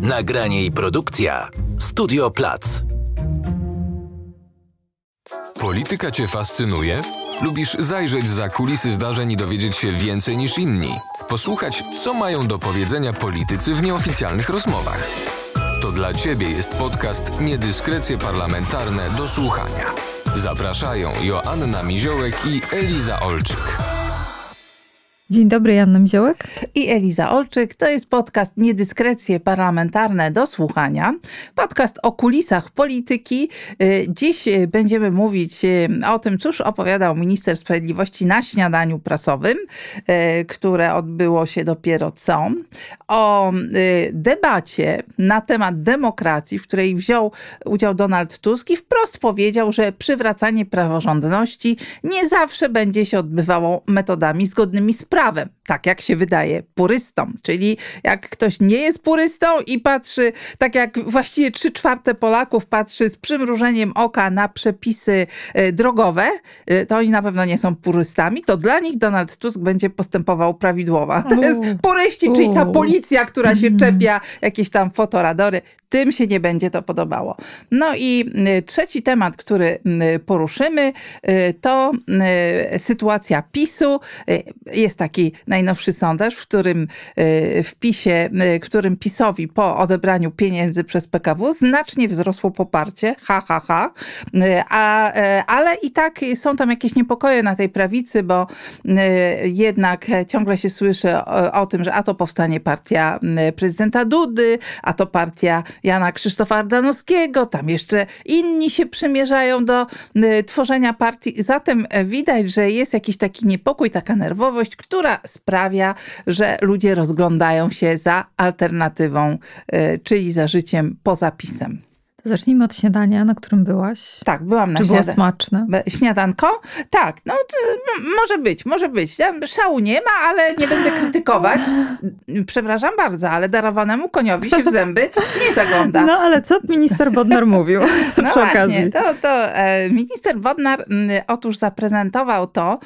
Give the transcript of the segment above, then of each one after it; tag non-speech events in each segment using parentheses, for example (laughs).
Nagranie i produkcja Studio Plac. Polityka Cię fascynuje? Lubisz zajrzeć za kulisy zdarzeń i dowiedzieć się więcej niż inni? Posłuchać, co mają do powiedzenia politycy w nieoficjalnych rozmowach? To dla Ciebie jest podcast Niedyskrecje parlamentarne do słuchania. Zapraszają Joanna Miziołek i Eliza Olczyk. Dzień dobry, Janna Mziołek. I Eliza Olczyk. To jest podcast Niedyskrecje parlamentarne do słuchania. Podcast o kulisach polityki. Y, Dziś y, będziemy mówić y, o tym, cóż opowiadał minister sprawiedliwości na śniadaniu prasowym, które odbyło się dopiero co. O debacie na temat demokracji, w której wziął udział Donald Tusk i wprost powiedział, że przywracanie praworządności nie zawsze będzie się odbywało metodami zgodnymi z prawem prawem, tak jak się wydaje, purystom. Czyli jak ktoś nie jest purystą i patrzy, tak jak właściwie trzy czwarte Polaków patrzy z przymrużeniem oka na przepisy e, drogowe, e, to oni na pewno nie są purystami, to dla nich Donald Tusk będzie postępował prawidłowo. Natomiast puryści, czyli ta policja, która się (laughs) czepia, jakieś tam fotoradory, tym się nie będzie to podobało. No i y, trzeci temat, który y, poruszymy, y, to sytuacja PiSu. Jest taki najnowszy sondaż, w którym w PiSie, którym PiSowi po odebraniu pieniędzy przez PKW znacznie wzrosło poparcie, ha, ha, ha. A, ale i tak są tam jakieś niepokoje na tej prawicy, bo jednak ciągle się słyszy o, o tym, że a to powstanie partia prezydenta Dudy, a to partia Jana Krzysztofa Ardanowskiego, tam jeszcze inni się przymierzają do y, tworzenia partii. Zatem e, widać, że jest jakiś taki niepokój, taka nerwowość, która sprawia, że ludzie rozglądają się za alternatywą, y, czyli za życiem poza pisem. Zacznijmy od śniadania, na którym byłaś. Tak, byłam na śniadaniu. Czy było smaczne? Śniadanko? Tak, no może być, może być. Szału nie ma, ale nie będę krytykować. Przepraszam bardzo, ale darowanemu koniowi się w zęby nie zagląda. No ale co minister Bodnar mówił (laughs) no (laughs) przy właśnie, To, to e, minister Bodnar otóż zaprezentował to,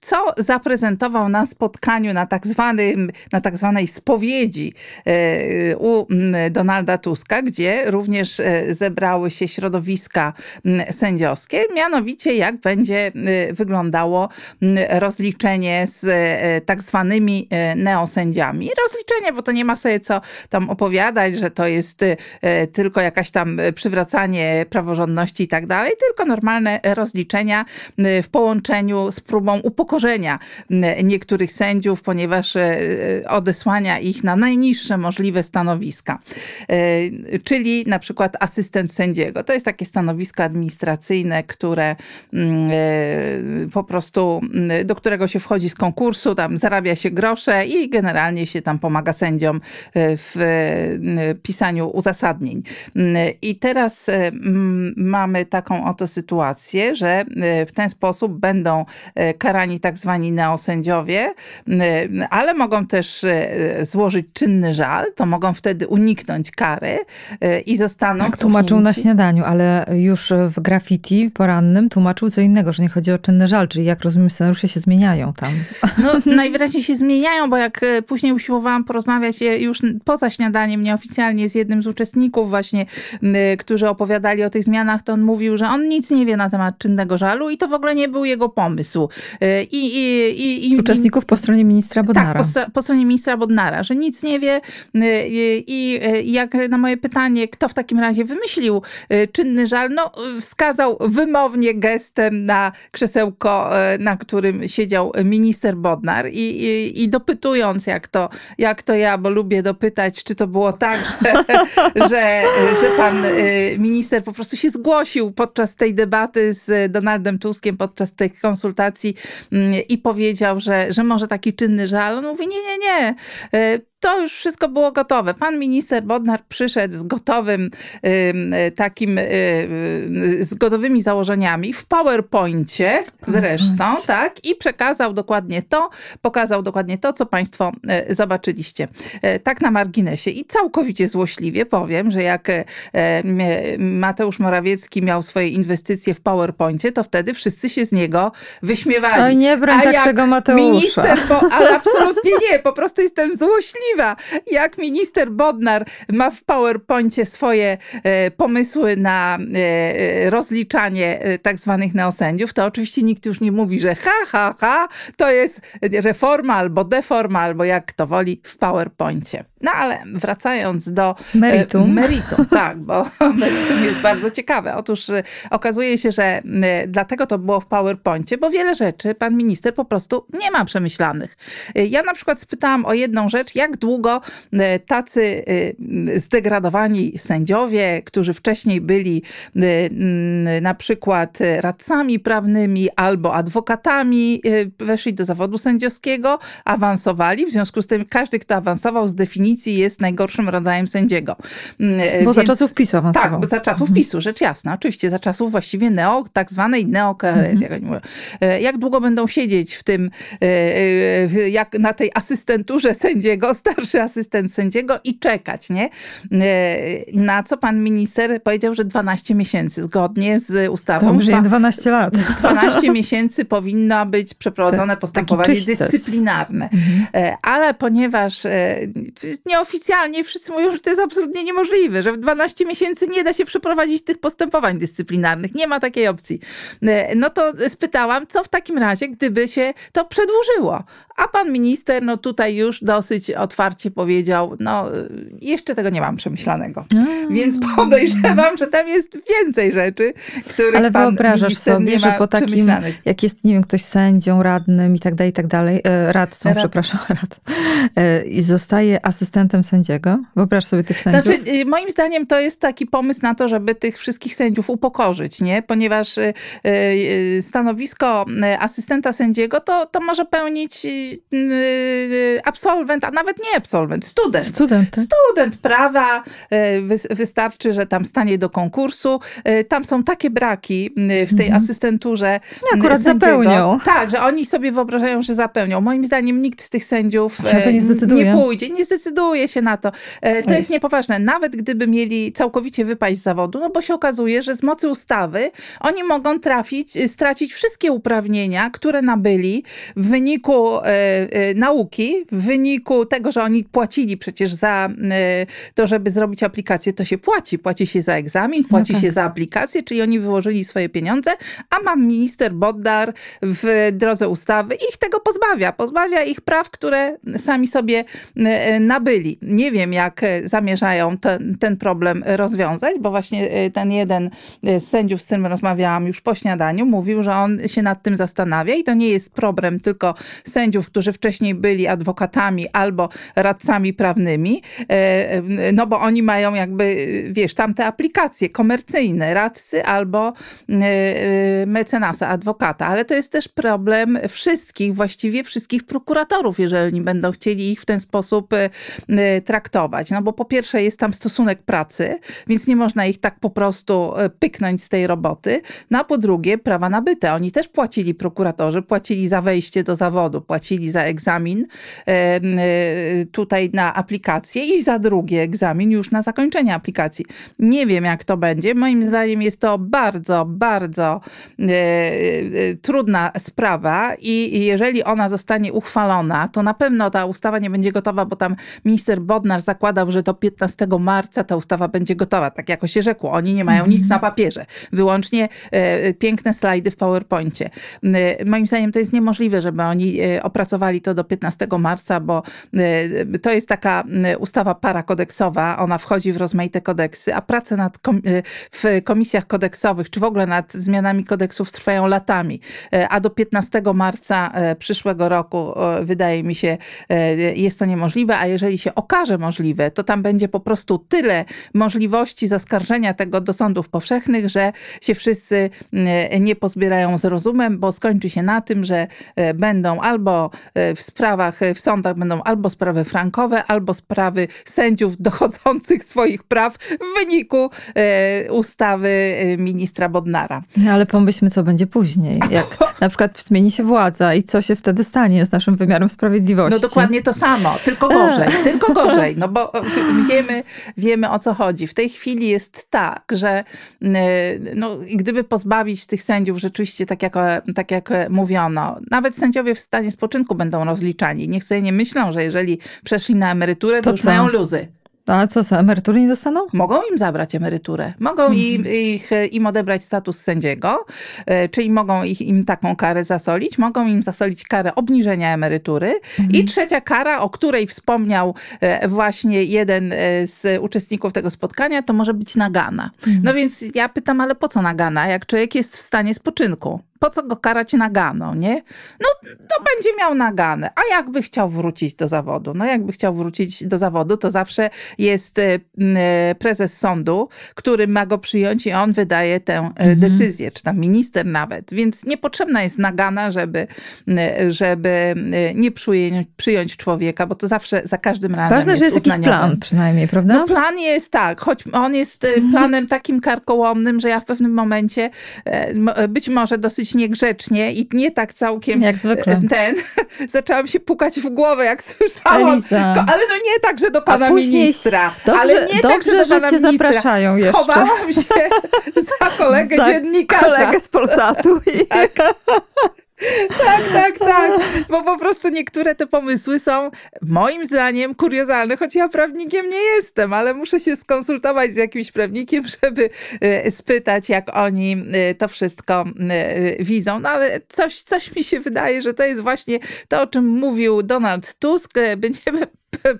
co zaprezentował na spotkaniu na tak, zwanym, na tak zwanej spowiedzi e, u Donalda Tuska, gdzie również też e, zebrały się środowiska sędziowskie, mianowicie jak będzie wyglądało rozliczenie z e, tak zwanymi e, neosędziami. Rozliczenie, bo to nie ma sobie co tam opowiadać, że to jest tylko jakaś tam przywracanie praworządności i tak dalej, tylko normalne rozliczenia w połączeniu z próbą upokorzenia niektórych sędziów, ponieważ odesłania ich na najniższe możliwe stanowiska. Czyli na przykład przykład asystent sędziego. To jest takie stanowisko administracyjne, które mm, e, po prostu, mm, do którego się wchodzi z konkursu, tam zarabia się grosze i generalnie się tam pomaga sędziom e, w e, pisaniu uzasadnień. Mm, I teraz mamy taką oto sytuację, że w ten sposób będą karani tak zwani neosędziowie, ale mogą też złożyć czynny żal, to mogą wtedy uniknąć kary i zostaną rano. Tak, tłumaczył na śniadaniu, ale już w graffiti porannym tłumaczył co innego, że nie chodzi o czynny żal, czyli jak rozumiem scenariusze się zmieniają tam. No (laughs) najwyraźniej się zmieniają, bo jak e, później usiłowałam porozmawiać e, już poza śniadaniem nieoficjalnie z jednym z uczestników właśnie, e, którzy opowiadali o tych zmianach, to on mówił, że on nic nie wie na temat czynnego żalu i to w ogóle nie był jego pomysł. I, i, i, i uczestników po stronie ministra tak, Bodnara. Tak, po, po, stronie ministra Bodnara, że nic nie wie i jak na moje pytanie, kto w takim razie wymyślił y, czynny żal, no, y, wskazał wymownie gestem na krzesełko, y, na którym siedział minister Bodnar i, i, i dopytując, jak to, jak to ja, bo lubię dopytać, czy to było tak, że, (laughs) że, że pan minister po prostu się zgłosił podczas tej debaty z Donaldem Tuskiem, podczas tych konsultacji mm, i powiedział, że, że może taki czynny żal. On mówi, nie, nie, nie, to już wszystko było gotowe. Pan minister Bodnar przyszedł z gotowym y, takim, y, y, z gotowymi założeniami w PowerPoincie zresztą, tak? I przekazał dokładnie to, pokazał dokładnie to, co państwo zobaczyliście. Tak na marginesie i całkowicie złośliwie powiem, że jak Mateusz Morawiecki miał swoje inwestycje w PowerPoincie, to wtedy wszyscy się z niego wyśmiewali. Oj, nie brałem tak tego Mateusza. Minister, bo ale absolutnie nie, po prostu jestem złośliwy jak minister Bodnar ma w PowerPoincie swoje e, pomysły na e, e rozliczanie e, tak zwanych neosędziów, to oczywiście nikt już nie mówi, że ha, ha, ha, to jest reforma albo deforma, albo jak kto woli w PowerPoincie. No ale wracając do e, meritum, meritum (laughs) tak, bo (laughs) meritum jest bardzo ciekawe. Otóż e, okazuje się, że e, dlatego to było w PowerPoincie, bo wiele rzeczy pan minister po prostu nie ma przemyślanych. Ja na przykład spytałam o jedną rzecz, jak długo tacy zdegradowani sędziowie, którzy wcześniej byli na przykład radcami prawnymi albo adwokatami, weszli do zawodu sędziowskiego, awansowali, w związku z tym każdy, kto awansował z definicji definicji jest najgorszym rodzajem sędziego. Mm, e, bo Więc, za czasów PiSu awansował. Tak, za czasów mhm. PiSu, rzecz jasna, oczywiście, za czasów właściwie neo, tak zwanej neo-KRS, mhm. jak oni mówią. E, jak długo będą siedzieć w tym, e, jak na tej asystenturze sędziego, starszy asystent sędziego i czekać, nie? Na co pan minister powiedział, że 12 miesięcy, zgodnie z ustawą. Dobrze, 12 lat. 12 (laughs) miesięcy powinno być przeprowadzone postępowanie dyscyplinarne. Mhm. Ale ponieważ nieoficjalnie wszyscy mówią, że to jest absolutnie niemożliwe, że w 12 miesięcy nie da się przeprowadzić tych postępowań dyscyplinarnych. Nie ma takiej opcji. E, no to spytałam, co w takim razie, gdyby się to przedłużyło? A pan minister, no tutaj już dosyć otwarcie powiedział, no y, jeszcze tego nie mam przemyślanego. Mm. Więc podejrzewam, że tam jest więcej rzeczy, których Ale pan wyobrażasz sobie, nie ma że po takim, jak jest, nie wiem, ktoś sędzią, radnym i tak dalej, i tak dalej, e, radcą, przepraszam, (laughs) rad, e, i zostaje asystent asystentem sędziego? Wyobraź sobie tych sędziów. Znaczy, y, moim zdaniem to jest taki pomysł na to, żeby tych wszystkich sędziów upokorzyć, nie? Ponieważ y, y, stanowisko asystenta sędziego to, to może pełnić absolwent, a nawet nie absolwent, student. Student, tak? student prawa. Wystarczy, że tam stanie do konkursu. Tam są takie braki w tej mhm. asystenturze no, Akurat sędziego. zapełnią. Tak, że oni sobie wyobrażają, że zapełnią. Moim zdaniem nikt z tych sędziów ja nie, nie, pójdzie. Nie zdecyduje decyduje się na to. E, to tak jest niepoważne. Nawet gdyby mieli całkowicie wypaść z zawodu, no bo się okazuje, że z mocy ustawy oni mogą trafić, y, stracić wszystkie uprawnienia, które nabyli w wyniku e, e, nauki, w wyniku tego, że oni płacili przecież za e, to, żeby zrobić aplikację, to się płaci. Płaci się za egzamin, no płaci no tak. się za aplikację, czyli oni wyłożyli swoje pieniądze, a pan minister Boddar w drodze ustawy ich tego pozbawia. Pozbawia ich praw, które sami sobie nabyli e, e, nie wiem, jak e, zamierzają ten, ten problem e, rozwiązać, bo właśnie e, ten jeden z sędziów, z którym rozmawiałam już po śniadaniu, mówił, że on się nad tym zastanawia i to nie jest problem tylko sędziów, którzy wcześniej byli adwokatami albo radcami prawnymi, no bo oni mają jakby, wiesz, tamte aplikacje komercyjne, radcy albo mecenasa, adwokata, ale to jest też problem wszystkich, właściwie wszystkich prokuratorów, jeżeli będą chcieli ich w ten sposób Y, traktować. No bo po pierwsze jest tam stosunek pracy, więc nie można ich tak po prostu y, pyknąć z tej roboty. No a po drugie prawa nabyte. Oni też płacili prokuratorzy, płacili za wejście do zawodu, płacili za egzamin y, tutaj na aplikację i za drugi egzamin już na zakończenie aplikacji. Nie wiem jak to będzie. Moim zdaniem jest to bardzo, bardzo trudna sprawa i jeżeli ona zostanie uchwalona, to na pewno ta ustawa nie będzie gotowa, bo tam Minister Bodnar zakładał, że do 15 marca ta ustawa będzie gotowa. Tak jako się rzekło, oni nie mają nic na papierze, wyłącznie e, piękne slajdy w PowerPoincie. E, moim zdaniem to jest niemożliwe, żeby oni e, opracowali to do 15 marca, bo e, to jest taka ustawa parakodeksowa, ona wchodzi w rozmaite kodeksy, a prace nad kom e, w komisjach kodeksowych, czy w ogóle nad zmianami kodeksów trwają latami, e, a do 15 marca przyszłego roku wydaje mi się jest to niemożliwe, a jeżeli jeżeli się okaże możliwe, to tam będzie po prostu tyle możliwości zaskarżenia tego do sądów powszechnych, że się wszyscy e, nie pozbierają z rozumem, bo skończy się na tym, że e, będą albo e, w sprawach, w sądach będą albo sprawy frankowe, albo sprawy sędziów (laughs) dochodzących swoich praw w wyniku ustawy ministra Bodnara. No ale pomyślmy, co będzie później. Jak na przykład zmieni się władza i co się wtedy stanie z naszym wymiarem sprawiedliwości. No dokładnie to samo, tylko gorzej. (laughs) tylko gorzej, no bo wiemy, wiemy o co chodzi. W tej chwili jest tak, że mm, no, gdyby pozbawić tych sędziów rzeczywiście, tak jak, tak jak mówiono, nawet sędziowie w stanie spoczynku będą rozliczani. Niech sobie nie myślą, że jeżeli przeszli na emeryturę, to, to już mają luzy. No, a co, co, emerytury nie dostaną? Mogą im zabrać emeryturę. Mogą mhm. im, ich, e, im odebrać status sędziego, e, czyli mogą ich, im taką karę zasolić. Mogą im zasolić karę obniżenia emerytury. Mhm. I trzecia kara, o której wspomniał e, właśnie jeden z uczestników tego spotkania, to może być nagana. Mhm. No więc ja pytam, ale po co nagana, jak człowiek jest w stanie spoczynku? po co go karać nagano, nie? No to będzie miał nagane. A jakby chciał wrócić do zawodu? No jakby chciał wrócić do zawodu, to zawsze jest y, y, prezes sądu, który ma go przyjąć i on wydaje tę y, mhm. decyzję, czy tam minister nawet. Więc niepotrzebna jest nagana, żeby, żeby nie przyjąć, przyjąć człowieka, bo to zawsze za każdym razem Ważne, jest że jest jakiś plan przynajmniej, prawda? No plan jest tak, choć on jest mhm. planem takim karkołomnym, że ja w pewnym momencie e, być może dosyć niegrzecznie i nie tak całkiem jak zwykle. E, ten. (laughs) Zaczęłam się pukać w głowę, jak słyszałam. Elisa. ale no nie tak, że do pana ministra. Dobrze, ale nie tak, dobrze, tak, że do pana że cię ministra. zapraszają jeszcze. Schowałam się (laughs) za kolegę za dziennikarza. kolegę z Polsatu. (laughs) tak. Tak, tak, tak. Bo po prostu niektóre te pomysły są moim zdaniem kuriozalne, choć ja prawnikiem nie jestem, ale muszę się skonsultować z jakimś prawnikiem, (laughs) żeby e, spytać, jak oni e, to wszystko e, widzą. No ale coś, coś mi się wydaje, że to jest właśnie to, o czym mówił Donald Tusk. Będziemy (laughs)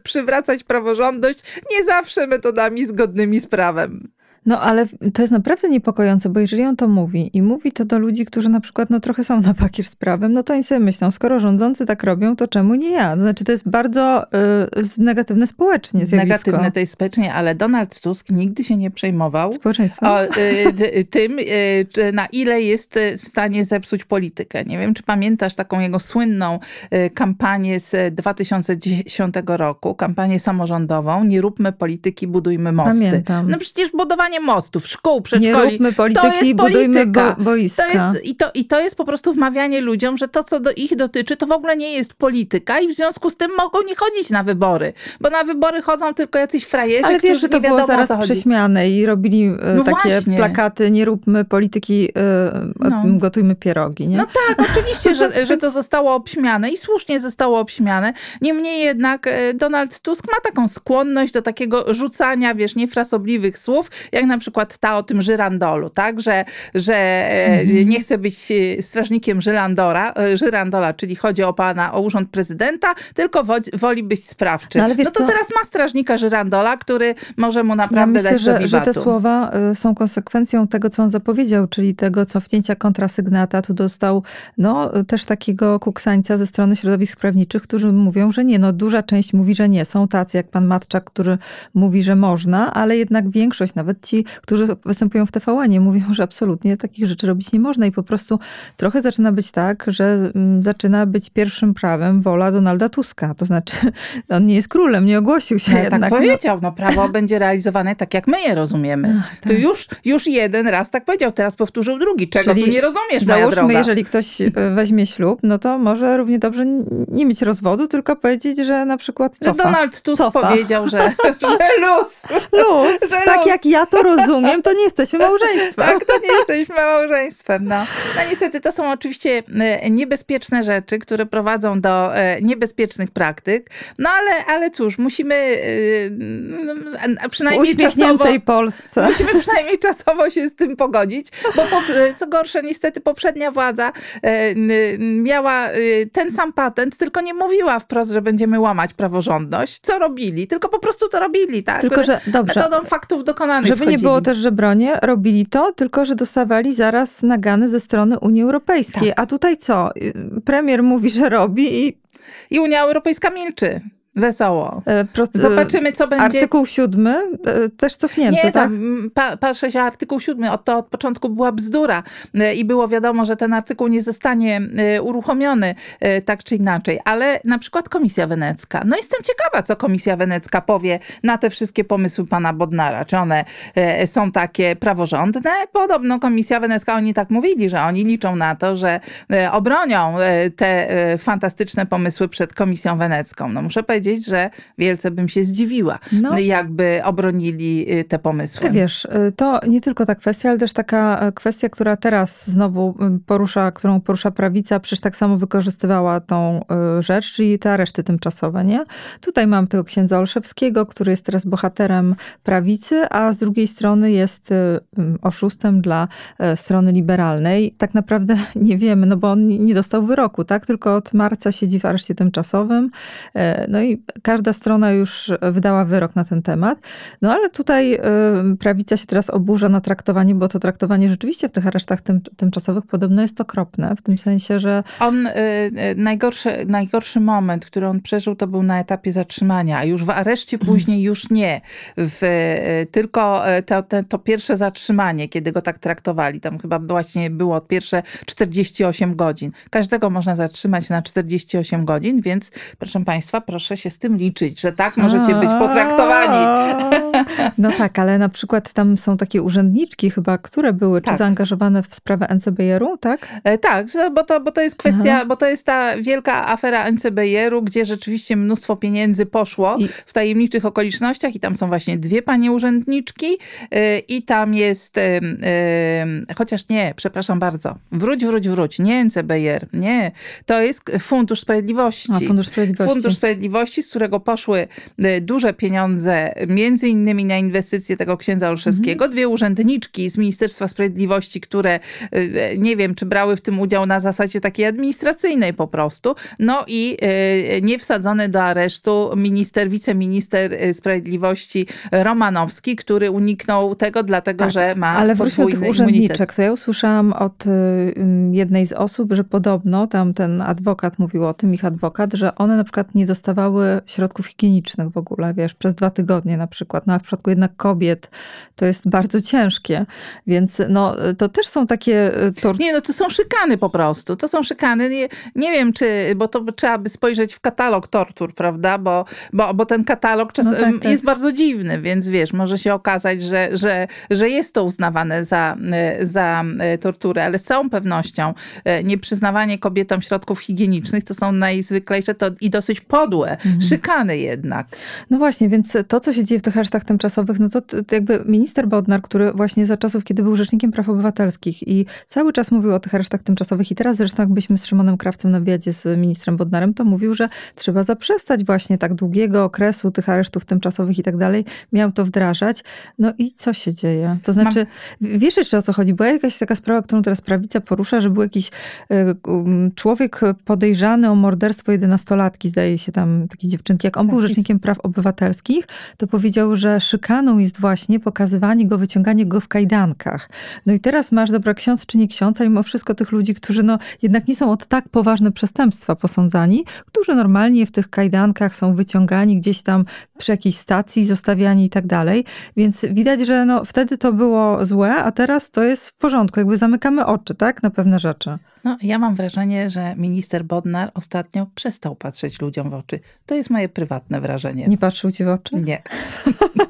przywracać praworządność nie zawsze metodami zgodnymi z prawem. No ale to jest naprawdę niepokojące, bo jeżeli on to mówi i mówi to do ludzi, którzy na przykład no, trochę są (laughs) na pakier z prawem, no to oni sobie myślą, skoro rządzący tak robią, to czemu nie ja? To znaczy to jest bardzo y, negatywne społecznie zjawisko. Negatywne to jest społecznie, ale Donald Tusk nigdy się nie przejmował o, y, y, tym, y, na ile jest y, w stanie zepsuć politykę. Nie wiem, czy pamiętasz taką jego słynną y, kampanię z 2010 roku, kampanię samorządową, nie róbmy polityki, budujmy mosty. Pamiętam. No przecież budowanie budowanie mostów, szkół, przedszkoli. Nie róbmy polityki, to jest polityka. Bo, boiska. To jest, i, to, I to jest po prostu wmawianie ludziom, że to, co do ich dotyczy, to w ogóle nie jest polityka i w związku z tym mogą nie chodzić na wybory, bo na wybory chodzą tylko jacyś frajerzy, Ale wiesz, że to było zaraz prześmiane i robili e, no takie właśnie. plakaty, nie róbmy polityki, e, no. gotujmy pierogi, nie? No tak, oczywiście, że, że to zostało obśmiane i słusznie zostało obśmiane. Niemniej jednak e, Donald Tusk ma taką skłonność do takiego rzucania, wiesz, niefrasobliwych słów. Ja jak na przykład ta o tym żyrandolu, tak? Że, że e, mhm. nie chce być e, strażnikiem Żylandora, e, żyrandola, czyli chodzi o pana, o urząd prezydenta, tylko woli być sprawczy. No, no to co? teraz ma strażnika żyrandola, który może mu naprawdę ja myślę, dać że, że te słowa są konsekwencją tego, co on zapowiedział, czyli tego cofnięcia kontrasygnata. Tu dostał no, też takiego kuksańca ze strony środowisk prawniczych, którzy mówią, że nie. No, duża część mówi, że nie. Są tacy jak pan Matczak, który mówi, że można, ale jednak większość, nawet ci którzy występują w TVN-ie, mówią, że absolutnie takich rzeczy robić nie można i po prostu trochę zaczyna być tak, że mm, zaczyna być pierwszym prawem wola Donalda Tuska. To znaczy, (laughs) on nie jest królem, nie ogłosił się no, Ale tak jednak. Tak powiedział, no prawo (laughs) będzie realizowane tak, jak my je rozumiemy. Ach, tak. To już, już jeden raz tak powiedział, teraz powtórzył drugi. Czego Czyli tu nie rozumiesz, moja droga? jeżeli ktoś e, weźmie ślub, no to może równie dobrze nie mieć rozwodu, tylko powiedzieć, że na przykład cofa. Że Donald Tusk cofa. powiedział, że, (laughs) że luz. Luz, że tak luz. jak ja to rozumiem, to nie jesteśmy małżeństwem. Tak, to nie jesteśmy małżeństwem. No. no niestety to są oczywiście e, niebezpieczne rzeczy, które prowadzą do e, niebezpiecznych praktyk. No ale, ale cóż, musimy e, przynajmniej czasowo... Polsce. Musimy przynajmniej czasowo się z tym pogodzić, bo po, co gorsze, niestety poprzednia władza miała ten sam patent, tylko nie mówiła wprost, że będziemy łamać praworządność. Co robili? Tylko po prostu to robili, tak? Tylko, że dobrze. Metodą faktów dokonanych. Żeby nie nie było też, że bronie, robili to, tylko że dostawali zaraz nagany ze strony Unii Europejskiej. Tak. A tutaj co? Premier mówi, że robi i... I Unia Europejska milczy. Wesoło. E, pro... E, Zobaczymy, co będzie. Artykuł siódmy e, też cofnięty, Nie, tak? patrzę się artykuł siódmy. Od to od początku była bzdura i było wiadomo, że ten artykuł nie zostanie uruchomiony tak czy inaczej. Ale na przykład Komisja Wenecka. No jestem ciekawa, co Komisja Wenecka powie na te wszystkie pomysły pana Bodnara. Czy one są takie praworządne? Podobno Komisja Wenecka, oni tak mówili, że oni liczą na to, że obronią te fantastyczne pomysły przed Komisją Wenecką. No muszę powiedzieć, powiedzieć, że wielce bym się zdziwiła, no. no jakby obronili y, te pomysły. Wiesz, y, to nie tylko ta kwestia, ale też taka y, kwestia, która teraz znowu porusza, którą porusza prawica, przecież tak samo wykorzystywała tą rzecz, czyli te areszty tymczasowe, nie? Tutaj mam tego księdza Olszewskiego, który jest teraz bohaterem prawicy, a z drugiej strony jest oszustem dla strony liberalnej. Tak naprawdę (laughs) nie wiemy, no bo on nie dostał wyroku, tak? Tylko od marca siedzi w areszcie tymczasowym. No i każda strona już wydała wyrok na ten temat. No ale tutaj y, prawica się teraz oburza na traktowanie, bo to traktowanie rzeczywiście w tych aresztach tym, tymczasowych podobno jest okropne, w tym sensie, że... On, y, y, najgorszy, najgorszy moment, który on przeżył, to był na etapie zatrzymania, a już w areszcie mm. później już nie. W, tylko to, to pierwsze zatrzymanie, kiedy go tak traktowali, tam chyba właśnie było pierwsze 48 godzin. Każdego można zatrzymać na 48 godzin, więc proszę Państwa, proszę się się z tym liczyć, że tak możecie być potraktowani. (laughs) No tak, ale na przykład tam są takie urzędniczki chyba, które były tak. czy zaangażowane w sprawę NCBR-u, tak? E, tak, bo to, bo to jest kwestia, Aha. bo to jest ta wielka afera NCBR-u, gdzie rzeczywiście mnóstwo pieniędzy poszło I... w tajemniczych okolicznościach i tam są właśnie dwie panie urzędniczki e, i tam jest, e, e, chociaż nie, przepraszam bardzo, wróć, wróć, wróć, nie NCBR, nie, to jest Fundusz Sprawiedliwości. A, Fundusz Sprawiedliwości. Fundusz Sprawiedliwości z którego poszły y, duże pieniądze, między innymi na inwestycje tego księdza Olszewskiego. Mhm. Dwie urzędniczki z Ministerstwa Sprawiedliwości, które y, y, nie wiem, czy brały w tym udział na zasadzie takiej administracyjnej po prostu. No i nie wsadzony do aresztu minister, wiceminister sprawiedliwości Romanowski, który uniknął tego, dlatego tak, że ma Ale wróćmy do urzędniczek. To ja usłyszałam od jednej z osób, że podobno tam ten adwokat mówił o tym, ich adwokat, że one na przykład nie dostawały środków higienicznych w ogóle, wiesz, przez dwa tygodnie na przykład. No a w przypadku jednak kobiet to jest bardzo ciężkie, więc no to też są takie... E, tor... Nie, no to są szykany po prostu, to są szykany. Nie, nie wiem, czy, bo to trzeba by spojrzeć w katalog tortur, prawda, bo, bo, bo ten katalog czas, no tak, tak. jest bardzo dziwny, więc wiesz, może się okazać, że, że, że jest to uznawane za, e, za e, torturę, ale z całą pewnością nieprzyznawanie kobietom środków higienicznych to są najzwyklejsze to i dosyć podłe Mhm. szykany jednak. No właśnie, więc to, co się dzieje w tych aresztach tymczasowych, no to, to jakby minister Bodnar, który właśnie za czasów, kiedy był rzecznikiem praw obywatelskich i cały czas mówił o tych aresztach tymczasowych i teraz zresztą jakbyśmy z Szymonem Krawcem na wywiadzie z ministrem Bodnarem, to mówił, że trzeba zaprzestać właśnie tak długiego okresu tych aresztów tymczasowych i tak dalej. Miał to wdrażać. No i co się dzieje? To znaczy, Mam... wiesz jeszcze o co chodzi? Była jakaś taka sprawa, którą teraz prawica porusza, że był jakiś y, y, człowiek podejrzany o morderstwo jedenastolatki, zdaje się tam, taki takiej dziewczynki, jak on tak, był rzecznikiem praw obywatelskich, to powiedział, że szykaną jest właśnie pokazywanie go, wyciąganie go w kajdankach. No i teraz masz, dobra, ksiądz czy nie ksiądz, a mimo wszystko tych ludzi, którzy no jednak nie są od tak poważne przestępstwa posądzani, którzy normalnie w tych kajdankach są wyciągani gdzieś tam przy jakiejś stacji, zostawiani i tak dalej. Więc widać, że no wtedy to było złe, a teraz to jest w porządku, jakby zamykamy oczy, tak, na pewne rzeczy. No, ja mam wrażenie, że minister Bodnar ostatnio przestał patrzeć ludziom w oczy. To jest moje prywatne wrażenie. Nie patrzył ci w oczy? Nie. (laughs)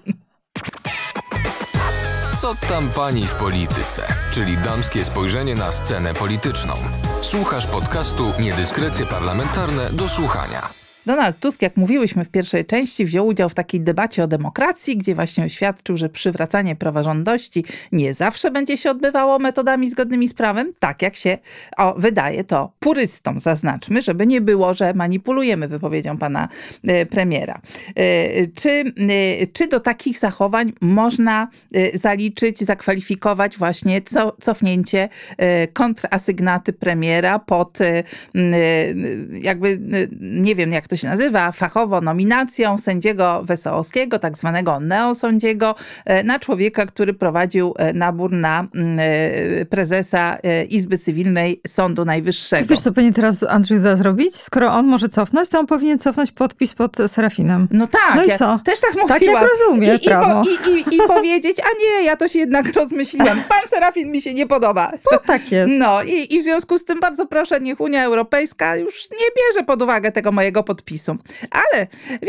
Co tam pani w polityce? Czyli damskie spojrzenie na scenę polityczną. Słuchasz podcastu Niedyskrecje parlamentarne do słuchania. Donald Tusk, jak mówiłyśmy w pierwszej części, wziął udział w takiej debacie o demokracji, gdzie właśnie oświadczył, że przywracanie praworządności nie zawsze będzie się odbywało metodami zgodnymi z prawem, tak jak się o, wydaje to purystom, zaznaczmy, żeby nie było, że manipulujemy wypowiedzią pana e, premiera. E, czy, e, czy do takich zachowań można zaliczyć, zakwalifikować właśnie co, cofnięcie kontrasygnaty premiera pod jakby, nie wiem jak to to się nazywa fachowo, nominacją sędziego Wesołowskiego, tak zwanego neosądziego, e, na człowieka, który prowadził e, nabór na mm, e, prezesa Izby Cywilnej Sądu Najwyższego. I wiesz, co powinien teraz Andrzej Duda zrobić? Skoro on może cofnąć, to on powinien cofnąć podpis pod Serafinem. No tak, no i ja co? też tak mówiłam. Tak jak rozumiem, I, i, po, i, i, i powiedzieć, a nie, ja to się jednak (laughs) rozmyśliłam. Pan Serafin mi się nie podoba. No tak jest. No i, i w związku z tym bardzo proszę, niech Unia Europejska już nie bierze pod uwagę tego mojego podpisu podpisu. Ale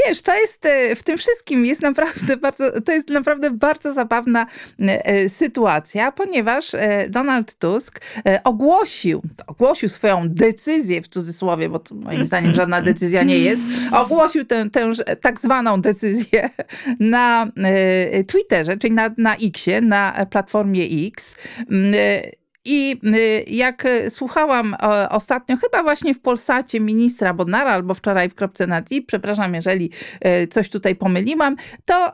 wiesz, to jest e, w tym wszystkim jest naprawdę (laughs) bardzo, to jest naprawdę bardzo zabawna e, e, sytuacja, ponieważ Donald Tusk ogłosił, ogłosił swoją decyzję w cudzysłowie, bo to moim zdaniem żadna decyzja nie jest, ogłosił tę, tę tak zwaną decyzję (laughs) na Twitterze, czyli na, na Xie, na platformie X mm, i y, jak y, słuchałam ostatnio, chyba właśnie w Polsacie ministra Bodnara, albo wczoraj w Kropce na i, przepraszam, jeżeli y, coś tutaj pomyliłam, to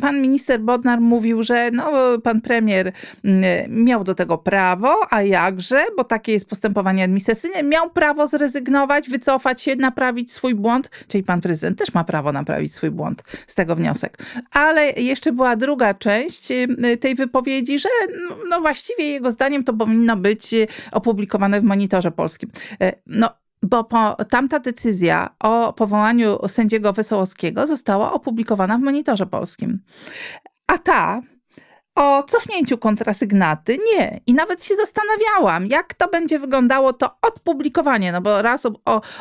pan minister Bodnar mówił, że no, pan premier miał do tego prawo, a jakże, bo takie jest postępowanie administracyjne, miał prawo zrezygnować, wycofać się, naprawić swój błąd, czyli pan prezydent też ma prawo naprawić swój błąd, z tego wniosek. Ale jeszcze była druga część tej wypowiedzi, że no, no właściwie jego zdaniem to powinno być y, opublikowane w monitorze polskim. E, no, bo po, tamta decyzja o powołaniu sędziego Wesołowskiego została opublikowana w monitorze polskim. A ta o cofnięciu kontrasygnaty. Nie. I nawet się zastanawiałam, jak to będzie wyglądało to odpublikowanie, no bo raz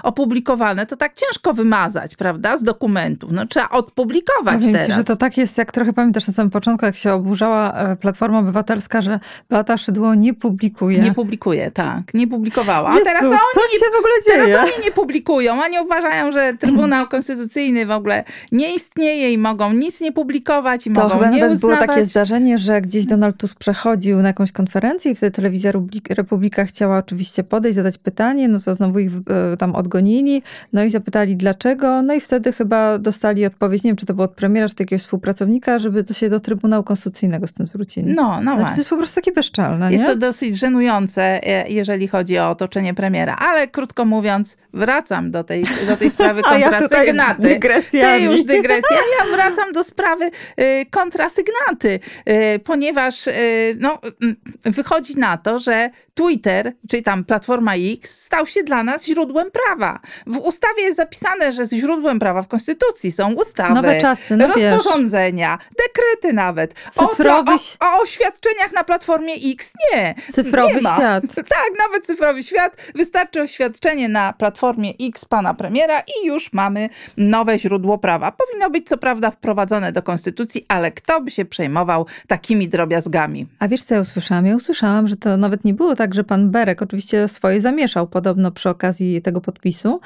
opublikowane, to tak ciężko wymazać, prawda, z dokumentów. No trzeba odpublikować Powiem teraz. Ci, że to tak jest, jak trochę pamiętasz na samym początku, jak się oburzała e, Platforma Obywatelska, że Beata Szydło nie publikuje. Nie publikuje, tak. Nie publikowała. Jezu, teraz oni, się w ogóle dzieje? Teraz oni nie publikują. Oni uważają, że Trybunał (clears throat) Konstytucyjny w ogóle nie istnieje i mogą nic nie publikować i to mogą nie uznawać. To chyba było takie zdarzenie, że że gdzieś Donald Tusk przechodził na jakąś konferencję i wtedy Telewizja Republika chciała oczywiście podejść, zadać pytanie, no to znowu ich e, tam odgonili, no i zapytali dlaczego, no i wtedy chyba dostali odpowiedź, nie wiem czy to było od premiera, czy jakiegoś współpracownika, żeby to się do Trybunału Konstytucyjnego z tym zwrócili. No, no znaczy, właśnie. To jest po prostu takie bezczelne, Jest nie? to dosyć żenujące, e, jeżeli chodzi o otoczenie premiera, ale krótko mówiąc, wracam do tej, do tej sprawy (laughs) kontrasygnaty. ja Ty już dygresja, ja wracam do sprawy y, kontrasygnaty y, ponieważ y, no, mm, wychodzi na to, że Twitter, czyli tam Platforma X, stał się dla nas źródłem prawa. W ustawie jest zapisane, że źródłem prawa w Konstytucji są ustawy, Nowe czasy, no rozporządzenia, wiesz. dekrety nawet. Cyfrowy... O, o, o, oświadczeniach na Platformie X nie. Cyfrowy nie świat. (laughs) Tak, nawet cyfrowy świat. Wystarczy oświadczenie na Platformie X pana premiera i już mamy nowe źródło prawa. Powinno być co prawda wprowadzone do Konstytucji, ale kto by się przejmował takim takimi drobiazgami. A wiesz, co ja usłyszałam? Ja usłyszałam, że to nawet nie było tak, że pan Berek oczywiście swoje zamieszał podobno przy okazji tego podpisu,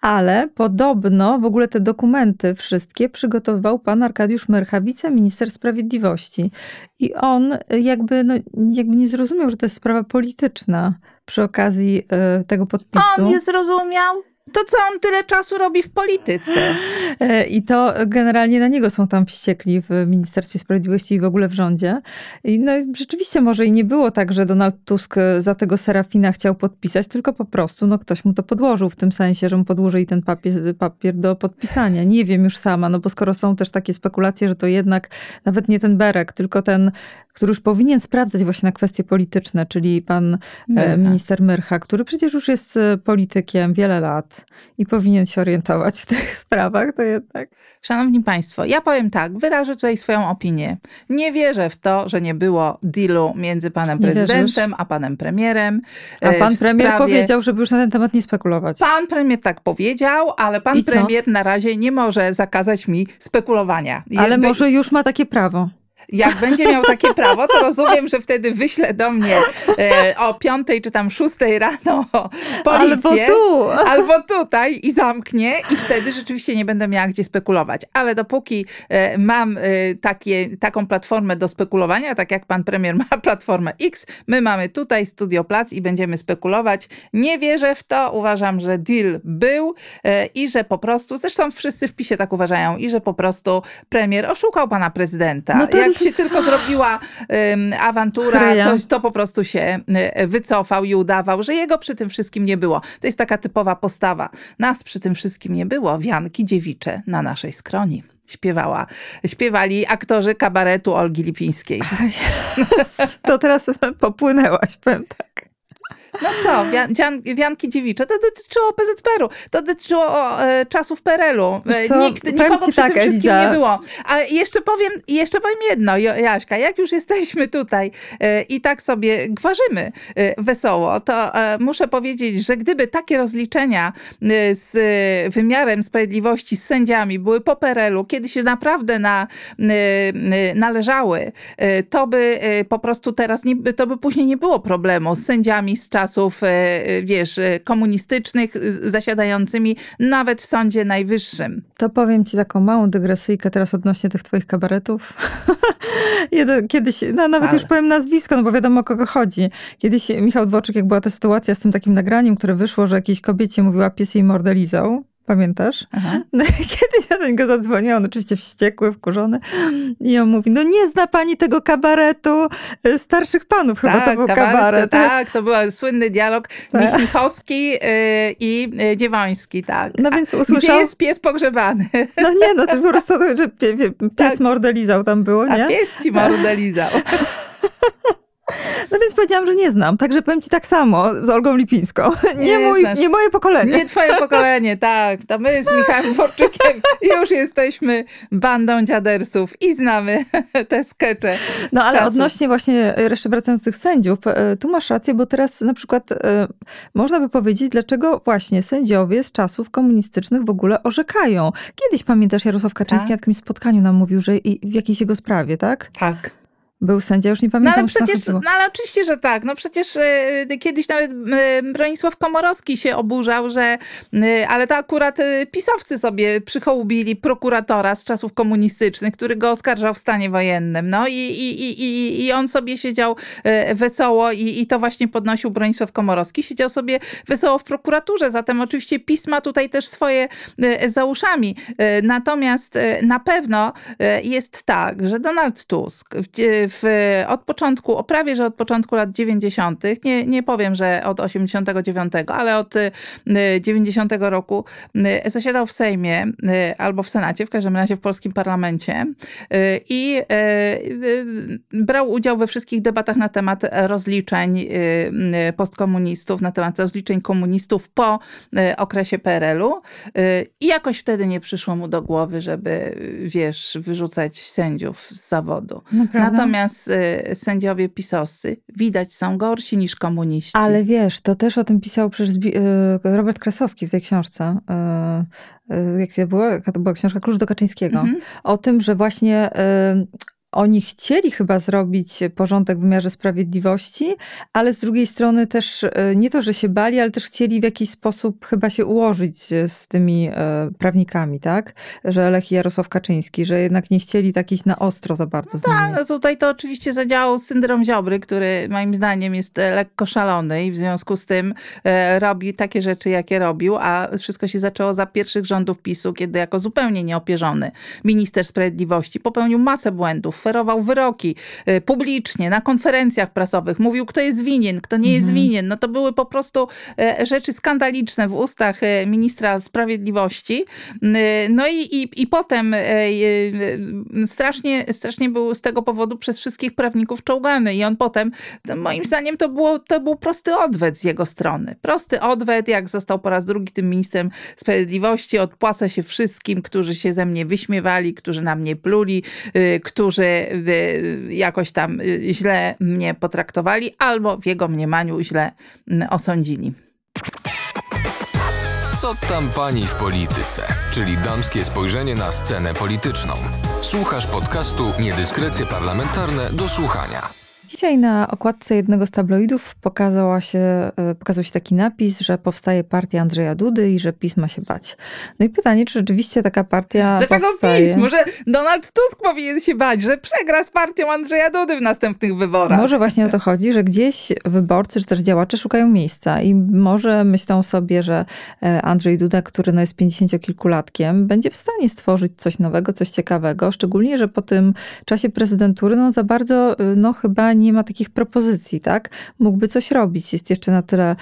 ale podobno w ogóle te dokumenty wszystkie przygotowywał pan Arkadiusz Merchawica, minister sprawiedliwości. I on jakby, no, jakby nie zrozumiał, że to jest sprawa polityczna przy okazji y, tego podpisu. On nie zrozumiał? to, co on tyle czasu robi w polityce. E, I to generalnie na niego są tam wściekli w Ministerstwie Sprawiedliwości i w ogóle w rządzie. I no, rzeczywiście może i nie było tak, że Donald Tusk za tego Serafina chciał podpisać, tylko po prostu no, ktoś mu to podłożył, w tym sensie, że mu podłożył ten papier, papier do podpisania. Nie wiem już sama, no bo skoro są też takie spekulacje, że to jednak nawet nie ten Berek, tylko ten, który już powinien sprawdzać właśnie na kwestie polityczne, czyli pan e, minister Myrcha, który przecież już jest e, politykiem wiele lat i powinien się orientować w tych (laughs) sprawach, to jednak. Szanowni Państwo, ja powiem tak, wyrażę tutaj swoją opinię. Nie wierzę w to, że nie było dealu między panem nie prezydentem wierzysz? a panem premierem. A e, pan premier sprawie... powiedział, żeby już na ten temat nie spekulować. Pan premier tak powiedział, ale pan premier na razie nie może zakazać mi spekulowania. Jakby... Ale może już ma takie prawo. Jak będzie miał takie (laughs) prawo, to rozumiem, że wtedy wyśle do mnie e, o piątej czy tam szóstej rano (laughs) policję. Albo tu. (laughs) Albo tutaj i zamknie i wtedy rzeczywiście nie będę miała gdzie spekulować. Ale dopóki e, mam e, takie, taką platformę do spekulowania, tak jak pan premier ma platformę X, my mamy tutaj Studio Plac i będziemy spekulować. Nie wierzę w to, uważam, że deal był i że po prostu, zresztą wszyscy w PiSie tak uważają, i że po prostu premier oszukał pana prezydenta. No to jak jak się tylko zrobiła um, awantura, to, to po prostu się y, wycofał i udawał, że jego przy tym wszystkim nie było. To jest taka typowa postawa. Nas przy tym wszystkim nie było, wianki dziewicze na naszej skroni śpiewała, śpiewali aktorzy kabaretu Olgi Lipińskiej. to teraz popłynęłaś, powiem tak. No co, wian, Wianki Dziewicze, to dotyczyło PZPR-u, to dotyczyło e, czasów PRL-u. E, nikt, nikogo przy tak, tym wszystkim nie było. Ale jeszcze powiem, jeszcze powiem jedno, Jaśka, jak już jesteśmy tutaj e, i tak sobie gwarzymy e, wesoło, to e, muszę powiedzieć, że gdyby takie rozliczenia e, z wymiarem sprawiedliwości, z sędziami były po PRL-u, kiedy się naprawdę na, należały, to by po prostu teraz, nie, to by później nie było problemu z sędziami, z czasem, czasów, e, e, wiesz, e, komunistycznych, zasiadającymi nawet w Sądzie Najwyższym. To powiem ci taką małą dygresyjkę teraz odnośnie tych twoich kabaretów. (laughs) kiedyś, no nawet Ale. już powiem nazwisko, no bo wiadomo o kogo chodzi. Kiedyś Michał Dworczyk, jak była ta sytuacja z tym takim nagraniem, które wyszło, że jakiejś kobiecie mówiła pies jej mordę Pamiętasz? Aha. (laughs) No i kiedyś ja do niego zadzwoniłam, on oczywiście wściekły, wkurzony. I on mówi, no nie zna pani tego kabaretu y, starszych panów, chyba tak, to był kabaret. Tak, to był słynny dialog tak. Y, i y, Dziewoński, tak. No więc usłyszał... Gdzie jest pies pogrzebany? No nie, no to po (laughs) prostu, że pies tak. mordelizał tam było, nie? A pies ci mordelizał. (laughs) No więc powiedziałam, że nie znam. Także powiem ci tak samo z Olgą Lipińską. (laughs) Nie, nie, mój, nie moje pokolenie. Nie twoje pokolenie, (laughs) tak. To my z Michałem Forczykiem (laughs) już jesteśmy bandą dziadersów i znamy te skecze. No ale odnośnie właśnie jeszcze e, wracając do tych sędziów, e, tu masz rację, bo teraz na przykład e, można by powiedzieć, dlaczego właśnie sędziowie z czasów komunistycznych w ogóle orzekają. Kiedyś pamiętasz, Jarosław Kaczyński tak. na takim spotkaniu nam mówił, że i w jakiejś jego sprawie, tak? Tak był sędzia, już nie pamiętam, no ale przecież, no ale oczywiście, że tak. No przecież y, y, kiedyś nawet y, Bronisław Komorowski się oburzał, że y, ale to akurat y, pisowcy sobie przychołbili prokuratora z czasów komunistycznych, który go oskarżał w stanie wojennym. No i, i, i, i, i on sobie siedział y, wesoło i, i to właśnie podnosił Bronisław Komorowski. Siedział sobie wesoło w prokuraturze, zatem oczywiście pisma tutaj też swoje za uszami. Natomiast na pewno jest tak, że Donald Tusk w, w, od początku, o prawie, że od początku lat 90., nie, nie powiem, że od 89, ale od 90 y, roku y, zasiadał w Sejmie y, albo w Senacie, w każdym razie w polskim parlamencie i brał udział we wszystkich debatach na temat rozliczeń postkomunistów, na temat rozliczeń komunistów po okresie PRL-u i jakoś wtedy nie przyszło mu do głowy, żeby wiesz, wyrzucać sędziów z zawodu. Naprawdę? Natomiast Natomiast y, sędziowie pisowscy widać są gorsi niż komuniści. Ale wiesz, to też o tym pisał przecież y, Robert Kresowski w tej książce. Y, y jak to była, to była książka Klucz do Kaczyńskiego. Mhm. O tym, że właśnie y, oni chcieli chyba zrobić porządek w wymiarze sprawiedliwości, ale z drugiej strony też e, nie to, że się bali, ale też chcieli w jakiś sposób chyba się ułożyć e, z tymi e, prawnikami, tak? Że Lech i Jarosław Kaczyński, że jednak nie chcieli tak iść na ostro za bardzo no z nimi. Tak, no tutaj to oczywiście zadziałał syndrom Ziobry, który moim zdaniem jest lekko szalony i w związku z tym robi takie rzeczy, jakie robił, a wszystko się zaczęło za pierwszych rządów PiSu, kiedy jako zupełnie nieopierzony minister sprawiedliwości popełnił masę błędów oferował wyroki y, publicznie, na konferencjach prasowych, mówił kto jest winien, kto nie jest mhm. winien. No to były po prostu e, rzeczy skandaliczne w ustach e, ministra sprawiedliwości. Y, no i, i, i potem e, strasznie, strasznie był z tego powodu przez wszystkich prawników czołgany i on potem, moim zdaniem to, było, to był prosty odwet z jego strony. Prosty odwet, jak został po raz drugi tym ministrem sprawiedliwości, odpłaca się wszystkim, którzy się ze mnie wyśmiewali, którzy na mnie pluli, y, którzy jakoś tam źle mnie potraktowali albo w jego mniemaniu źle mm, osądzili. Co tam pani w polityce? Czyli damskie spojrzenie na scenę polityczną. Słuchasz podcastu Niedyskrecje parlamentarne do słuchania. Dzisiaj na okładce jednego z tabloidów pokazała się, e, pokazał się taki napis, że powstaje partia Andrzeja Dudy i że PiS ma się bać. No i pytanie, czy rzeczywiście taka partia Dlaczego powstaje? PiS? Może Donald Tusk powinien się bać, że przegra z partią Andrzeja Dudy w następnych wyborach. Może właśnie o to chodzi, że gdzieś wyborcy czy też działacze szukają miejsca i może myślą sobie, że e, Andrzej Duda, który no jest kilkulatkiem, będzie w stanie stworzyć coś nowego, coś ciekawego, szczególnie, że po tym czasie prezydentury no za bardzo e, no chyba nie nie ma takich propozycji, tak? Mógłby coś robić. Jest jeszcze na tyle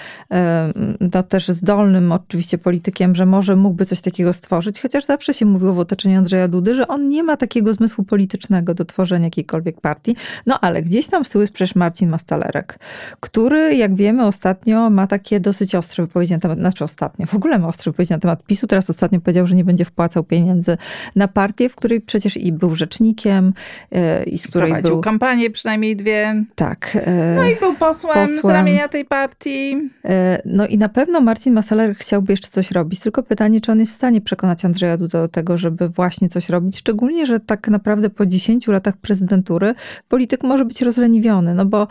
no, też zdolnym oczywiście politykiem, że może mógłby coś takiego stworzyć, chociaż zawsze się mówiło w otoczeniu Andrzeja Dudy, że on nie ma takiego zmysłu politycznego do tworzenia jakiejkolwiek partii. No ale gdzieś tam z tyłu jest przecież Marcin Mastalerek, który, jak wiemy, ostatnio ma takie dosyć ostre wypowiedzi na temat, znaczy ostatnio, w ogóle ma ostre wypowiedzi na temat PiSu. Teraz ostatnio powiedział, że nie będzie wpłacał pieniędzy na partię, w której przecież i był rzecznikiem, e, i z której Prowadził był... kampanię przynajmniej dwie tak. E, no i był posłem, posłem, z ramienia tej partii. E, no i na pewno Marcin Masaler chciałby jeszcze coś robić, tylko pytanie, czy on jest w stanie przekonać Andrzeja Duda do tego, żeby właśnie coś robić, szczególnie, że tak naprawdę po 10 latach prezydentury polityk może być rozleniwiony, no bo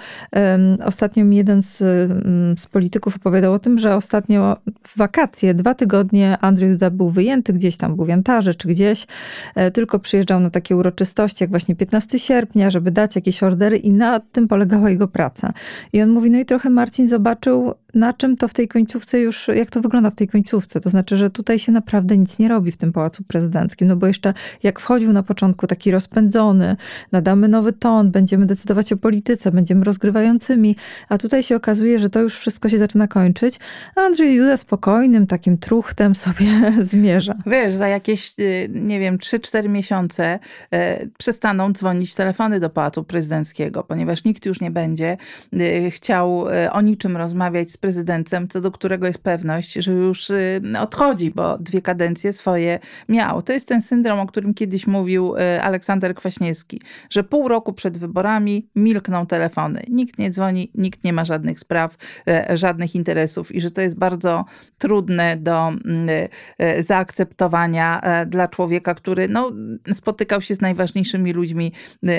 ostatnio mi jeden z, mm, z polityków opowiadał o tym, że ostatnio w wakacje, dwa tygodnie Andrzej Duda był wyjęty, gdzieś tam był w Jantarze czy gdzieś, e, tylko przyjeżdżał na takie uroczystości, jak właśnie 15 sierpnia, żeby dać jakieś ordery i na tym polegała jego praca. I on mówi, no i trochę Marcin zobaczył na czym to w tej końcówce już, jak to wygląda w tej końcówce? To znaczy, że tutaj się naprawdę nic nie robi w tym pałacu prezydenckim, no bo jeszcze jak wchodził na początku taki rozpędzony, nadamy nowy ton, będziemy decydować o polityce, będziemy rozgrywającymi, a tutaj się okazuje, że to już wszystko się zaczyna kończyć, a Andrzej Duda spokojnym takim truchtem sobie (laughs) zmierza. Wiesz, za jakieś, y, nie wiem, 3-4 miesiące y, przestaną dzwonić telefony do pałacu prezydenckiego, ponieważ nikt już nie będzie y, chciał o niczym rozmawiać z prezydentem, co do którego jest pewność, że już y, odchodzi, bo dwie kadencje swoje miał. To jest ten syndrom, o którym kiedyś mówił y, Aleksander Kwaśniewski, że pół roku przed wyborami milkną telefony. Nikt nie dzwoni, nikt nie ma żadnych spraw, y, żadnych interesów i że to jest bardzo trudne do mm, zaakceptowania dla człowieka, który no, spotykał się z najważniejszymi ludźmi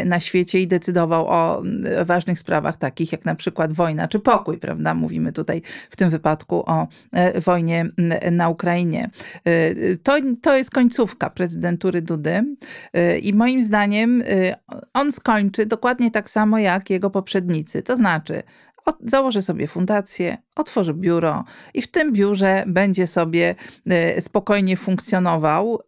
na świecie i decydował o ważnych sprawach takich jak na przykład wojna czy pokój, prawda? Mówimy tutaj tutaj w tym wypadku o e, wojnie na Ukrainie. E, to, to jest końcówka prezydentury Dudy e, i moim zdaniem on skończy dokładnie tak samo jak jego poprzednicy. To znaczy, od, założy sobie fundację, otworzy biuro i w tym biurze będzie sobie spokojnie funkcjonował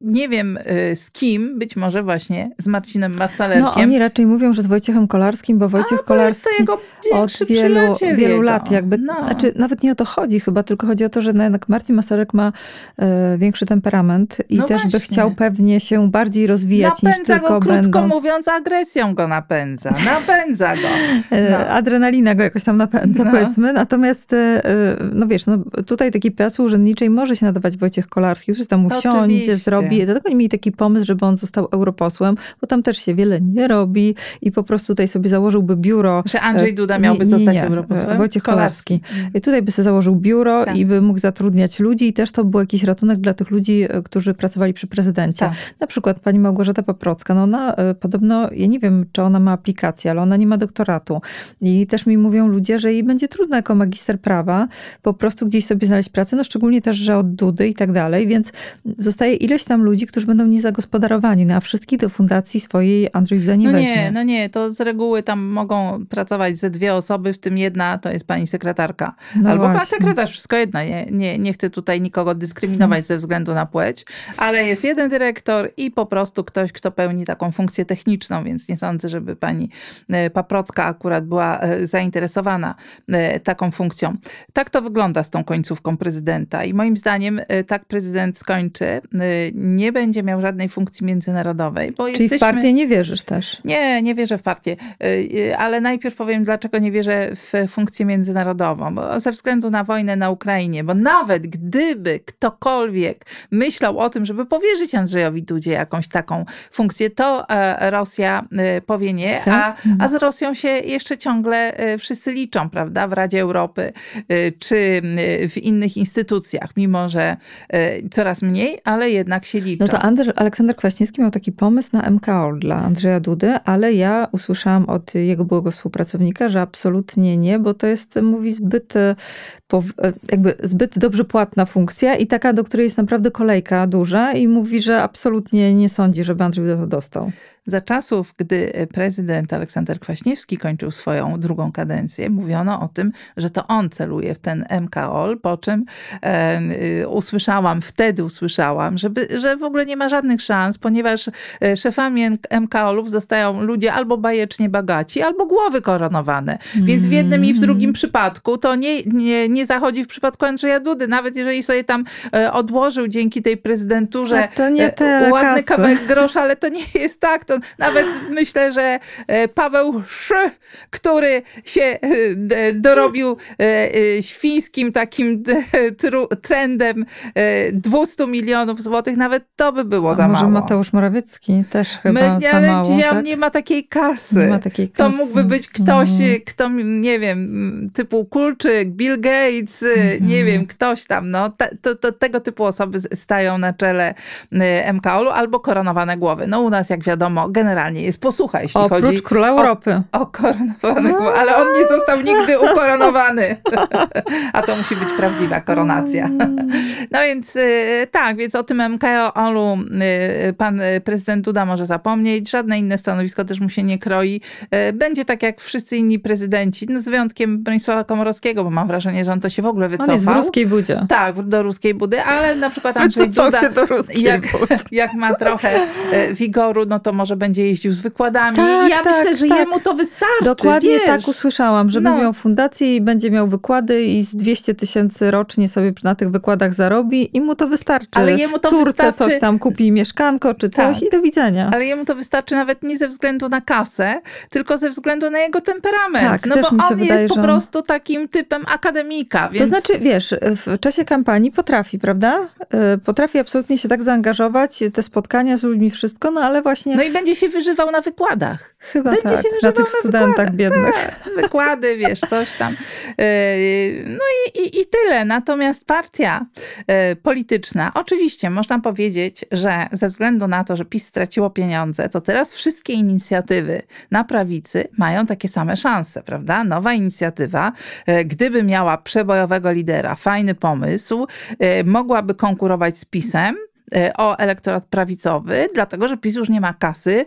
nie wiem y, z kim, być może właśnie z Marcinem Mastalerkiem. No oni raczej mówią, że z Wojciechem Kolarskim, bo Wojciech A, Kolarski jest to jego od wielu, wielu jego. lat jakby, no. znaczy nawet nie o to chodzi chyba, tylko chodzi o to, że no jednak Marcin Mastalerek ma y, większy temperament i no też właśnie. by chciał pewnie się bardziej rozwijać napędza niż tylko go, krótko będąc... mówiąc, agresją go napędza, napędza go. E, no. Adrenalina go jakoś tam napędza no. powiedzmy, natomiast y, no wiesz, no, tutaj taki pracy urzędniczej może się nadawać Wojciech Kolarski, który tam usiądzie, zrobi robi. Dlatego oni mieli taki pomysł, żeby on został europosłem, bo tam też się wiele nie robi i po prostu tutaj sobie założyłby biuro. Że Andrzej e, Duda miałby nie, nie, zostać nie, europosłem? E, Wojciech Kolarski. Kolarski. Mhm. I tutaj by sobie założył biuro tak. i by mógł zatrudniać ludzi i też to był jakiś ratunek dla tych ludzi, e, którzy pracowali przy prezydencie. Tak. Na przykład pani Małgorzata Paprocka, no ona podobno, ja nie wiem, czy ona ma aplikację, ale ona nie ma doktoratu. I też mi mówią ludzie, że jej będzie trudno jako magister prawa po prostu gdzieś sobie znaleźć pracę, no szczególnie też, że od Dudy i tak dalej, więc zostaje ileś tam tam ludzi, którzy będą niezagospodarowani, no a wszystkich do fundacji swojej Andrzej Duda nie no weźmie. Nie, no nie, to z reguły tam mogą pracować ze dwie osoby, w tym jedna to jest pani sekretarka. No Albo pan sekretarz, wszystko jedna. Nie, nie, nie chcę tutaj nikogo dyskryminować hmm. ze względu na płeć, ale jest jeden dyrektor i po prostu ktoś, kto pełni taką funkcję techniczną, więc nie sądzę, żeby pani e, Paprocka akurat była e, zainteresowana e, taką funkcją. Tak to wygląda z tą końcówką prezydenta i moim zdaniem tak prezydent skończy nie będzie miał żadnej funkcji międzynarodowej. Bo Czyli jesteśmy... w partię nie wierzysz też? Nie, nie wierzę w partię. Y, y, ale najpierw powiem, dlaczego nie wierzę w funkcję międzynarodową. Bo ze względu na wojnę na Ukrainie. Bo nawet gdyby ktokolwiek myślał o tym, żeby powierzyć Andrzejowi Dudzie jakąś taką funkcję, to e, Rosja e, powie nie. Tak? A, a mhm. z Rosją się jeszcze ciągle e, wszyscy liczą, prawda? W Radzie Europy czy w innych instytucjach. Mimo, że coraz mniej, ale jednak się się liczą. No to Aleksander Kwaśniewski miał taki pomysł na MKO dla Andrzeja Dudy, ale ja usłyszałam od jego byłego współpracownika, że absolutnie nie, bo to jest, mówi, zbyt e, E, jakby zbyt dobrze płatna funkcja i taka, do której jest naprawdę kolejka duża i mówi, że absolutnie nie sądzi, żeby Andrzej Duda to dostał. Za czasów, gdy e, prezydent Aleksander Kwaśniewski kończył swoją drugą kadencję, mówiono o tym, że to on celuje w ten MKOL, po czym e, e, usłyszałam, wtedy usłyszałam, żeby, że w ogóle nie ma żadnych szans, ponieważ szefami MKOL-ów zostają ludzie albo bajecznie bagaci, albo głowy koronowane. Więc w jednym i w drugim mm. przypadku to nie, nie, nie zachodzi w przypadku Andrzeja Dudy. Nawet jeżeli sobie tam e, odłożył dzięki tej prezydenturze tak, e, ładny kasy. kawałek grosza, ale to nie jest tak. To nawet (laughs) myślę, że e, Paweł Szy, który się dorobił świńskim takim trendem 200 milionów złotych, nawet to by było A za może mało. Może Mateusz Morawiecki też chyba My, nie, za mało. Tak? Nie ma takiej kasy. Nie ma takiej kasy. To mógłby być ktoś, mm. kto, nie wiem, typu Kulczyk, Bill Gates, Gates, mm-hmm. nie mhm. wiem, ktoś tam, no, te, to, to, tego typu osoby stają na czele y, MKOL-u albo koronowane głowy. No u nas, jak wiadomo, generalnie jest posłucha, jeśli Oprócz chodzi króla Europy. O, o koronowane głowy, ale on nie został nigdy ukoronowany. (laughs) A to musi być prawdziwa koronacja. (laughs) No więc y, tak, więc o tym MKOL-u y, pan prezydent Duda może zapomnieć, żadne inne stanowisko też mu się nie kroi. Będzie tak jak wszyscy inni prezydenci, no z wyjątkiem Bronisława Komorowskiego, bo mam wrażenie, że on to się w ogóle wycofał. On jest w ruskiej budzie. Tak, do ruskiej budy, ale na przykład (laughs) Andrzej Duda, się do jak, (laughs) jak ma trochę e, wigoru, no to może będzie jeździł z wykładami. Tak, ja tak, myślę, że tak. jemu to wystarczy. Dokładnie wiesz. tak usłyszałam, że no. będzie miał fundację i będzie miał wykłady i z 200 tysięcy rocznie sobie na tych wykładach zarobi i mu to wystarczy. Ale jemu to Córce wystarczy... coś tam kupi mieszkanko czy coś tak. i do widzenia. Ale jemu to wystarczy nawet nie ze względu na kasę, tylko ze względu na jego temperament. Tak, no bo on wydaje, jest po prostu takim typem akademika, więc... To znaczy, wiesz, w czasie kampanii potrafi, prawda? Y, potrafi absolutnie się tak zaangażować, te spotkania z ludźmi, wszystko, no ale właśnie... No i będzie się wyżywał na wykładach. Chyba będzie tak, się wyżywał na tych na studentach biednych. Tak, wykłady, wiesz, coś tam. Y, no i, i, i tyle. Natomiast partia y, polityczna, oczywiście można powiedzieć, że ze względu na to, że PiS straciło pieniądze, to teraz wszystkie inicjatywy na prawicy mają takie same szanse, prawda? Nowa inicjatywa, gdyby miała przetrwać przebojowego lidera. Fajny pomysł. E, mogłaby konkurować z PiSem e, o elektorat prawicowy, dlatego że PiS już nie ma kasy, e,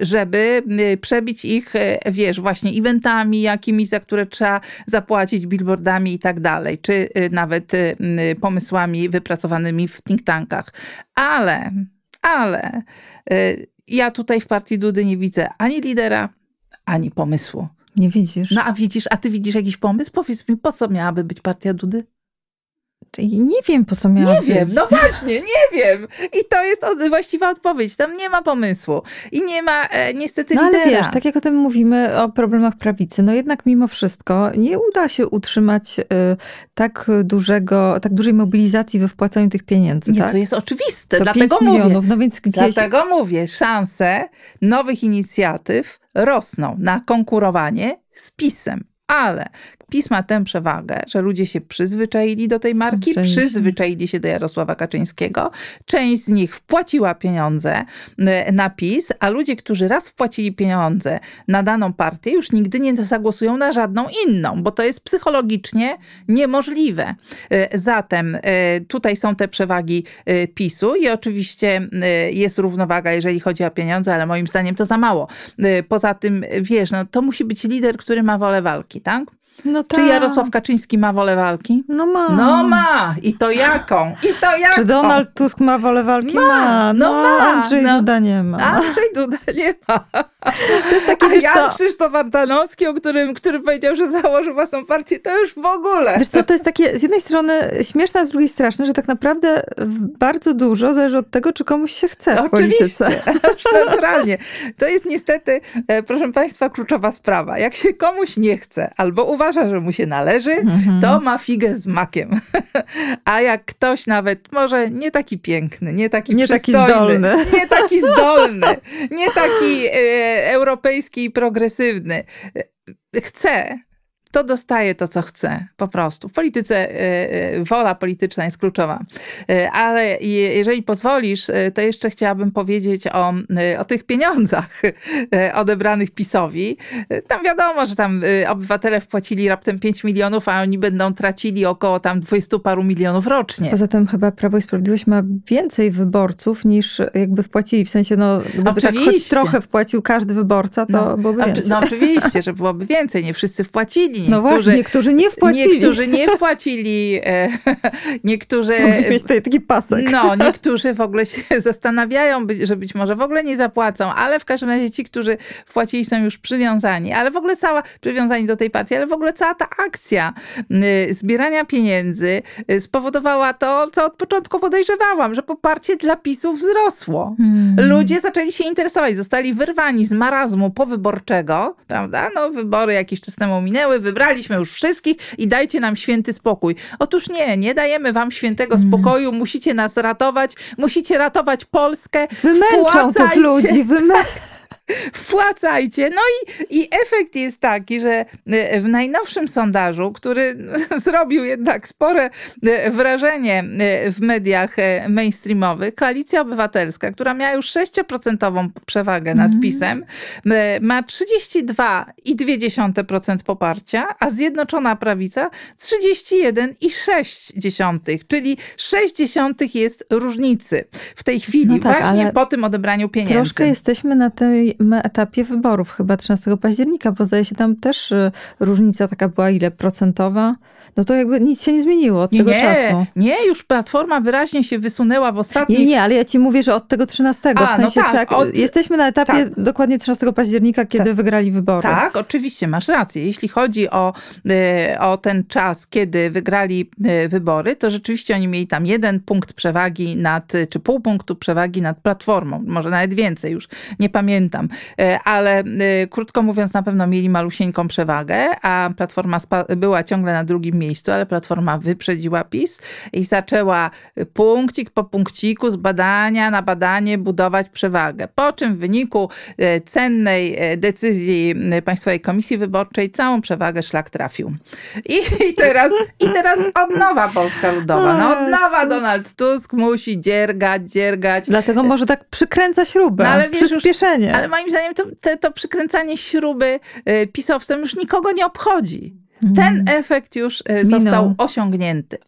żeby przebić ich, wiesz, właśnie eventami jakimiś, za które trzeba zapłacić, billboardami i tak dalej, czy nawet pomysłami wypracowanymi w think tankach. Ale, ale ja tutaj w partii Dudy nie widzę ani lidera, ani pomysłu. Nie widzisz. No a widzisz, a ty widzisz jakiś pomysł? Powiedz mi, po co miałaby być partia Dudy? nie wiem, po co miałam Nie wiem, no właśnie, nie wiem. I to jest od, właściwa odpowiedź. Tam nie ma pomysłu. I nie ma e, niestety No ale wiesz, tak jak o tym mówimy, o problemach prawicy, no jednak mimo wszystko nie uda się utrzymać y, tak dużego, tak dużej mobilizacji we wpłacaniu tych pieniędzy. Nie, tak? to jest oczywiste. To dlatego milionów, mówię. No więc gdzieś... Dlatego mówię, szanse nowych inicjatyw rosną na konkurowanie z PiSem. Ale Pisma tę przewagę, że ludzie się przyzwyczaili do tej marki, Część. przyzwyczaili się do Jarosława Kaczyńskiego. Część z nich wpłaciła pieniądze e, na PiS, a ludzie, którzy raz wpłacili pieniądze na daną partię, już nigdy nie zagłosują na żadną inną, bo to jest psychologicznie niemożliwe. E, zatem e, tutaj są te przewagi PiSu i oczywiście jest równowaga, jeżeli chodzi o pieniądze, ale moim zdaniem to za mało. Poza tym, wiesz, no, to musi być lider, który ma wolę walki, tak? No ta. Czy tak. Jarosław Kaczyński ma wolę walki? No ma. No ma! I to jaką? I to jaką? Czy Donald Tusk ma wolę walki? Ma! ma. No, no, ma! Andrzej no. Duda nie ma. Andrzej Duda nie ma. To jest taki, A wiesz, Jan co? Krzysztof Antanowski, o którym, który powiedział, że założył własną partię, to już w ogóle. Wiesz co, to jest takie z jednej strony śmieszne, a z drugiej straszne, że tak naprawdę bardzo dużo zależy od tego, czy komuś się chce Oczywiście, (laughs) naturalnie. To jest niestety, e, proszę Państwa, kluczowa sprawa. Jak się komuś nie chce, albo uważa, uważa, że mu się należy, mhm. to ma figę z makiem. (laughs) A jak ktoś nawet może nie taki piękny, nie taki nie taki zdolny. (laughs) nie taki zdolny, nie taki e, europejski i progresywny, e, chce, to dostaje to, co chce, po prostu. W polityce e, e, wola polityczna jest kluczowa. E, ale jeżeli pozwolisz, to jeszcze chciałabym powiedzieć o, o tych pieniądzach odebranych PiSowi. Tam wiadomo, że tam obywatele wpłacili raptem 5 milionów, a oni będą tracili około tam 20 paru milionów rocznie. Poza tym chyba Prawo i Sprawiedliwość ma więcej wyborców niż jakby wpłacili. W sensie, no gdyby oczywiście. tak choć trochę wpłacił każdy wyborca, to no, byłoby więcej. No oczywiście, (laughs) że byłoby więcej. Nie wszyscy wpłacili wpłacili. No niektórzy, właśnie, niektórzy nie wpłacili. Niektórzy nie wpłacili. E, (laughs) niektórzy... No, musimy mieć tutaj taki pasek. No, niektórzy w ogóle się (laughs) zastanawiają, że być może w ogóle nie zapłacą, ale w każdym razie ci, którzy wpłacili są już przywiązani, ale w ogóle cała, przywiązani do tej partii, ale w ogóle cała ta akcja zbierania pieniędzy e, spowodowała to, co od początku podejrzewałam, że poparcie dla PiSu wzrosło. Hmm. Ludzie zaczęli się interesować, zostali wyrwani z marazmu powyborczego, prawda? No wybory jakiś czas temu minęły, wybraliśmy już wszystkich i dajcie nam święty spokój. Otóż nie, nie dajemy wam świętego mm. spokoju, musicie nas ratować, musicie ratować Polskę. Wymęczą tych ludzi, wymęczą. (laughs) wpłacajcie. No i, i efekt jest taki, że e, w najnowszym sondażu, który (laughs) zrobił jednak spore e, wrażenie e, w mediach mainstreamowych, Koalicja Obywatelska, która miała już 6% przewagę nad mhm. PiSem, ma 32,2% poparcia, a Zjednoczona Prawica 31,6, czyli 0,6% jest różnicy w tej no chwili, no tak, właśnie po tym odebraniu pieniędzy. Troszkę jesteśmy na tej etapie wyborów, chyba 13 października, bo zdaje się tam też y, różnica taka była ile procentowa? no to jakby nic się nie zmieniło od nie, tego nie, czasu. Nie, już Platforma wyraźnie się wysunęła w ostatnich... Nie, nie, ale ja ci mówię, że od tego 13, A, w no sensie no tak, czek, od... jesteśmy na etapie tak. dokładnie 13 października, kiedy tak. wygrali wybory. Tak, oczywiście, masz rację. Jeśli chodzi o, y, o ten czas, kiedy wygrali y, wybory, to rzeczywiście oni mieli tam jeden punkt przewagi nad, czy pół punktu przewagi nad Platformą, może nawet więcej już, nie pamiętam. Y, ale krótko mówiąc, na pewno mieli malusieńką przewagę, a Platforma była ciągle na drugim miejscu, ale Platforma wyprzedziła PiS i zaczęła punkcik po punkciku z badania na badanie budować przewagę. Po czym w wyniku e, cennej e, decyzji Państwowej Komisji Wyborczej całą przewagę szlak trafił. I, i teraz, i teraz od nowa Polska Ludowa. No, od nowa Donald Tusk musi dziergać, dziergać. Dlatego może tak przykręca śrubę, no, ale wiesz, przyspieszenie. Już, ale moim zdaniem to, to, to przykręcanie śruby y, pisowcem już nikogo nie obchodzi. Ten mhm. efekt już e, Minął. został osiągnięty.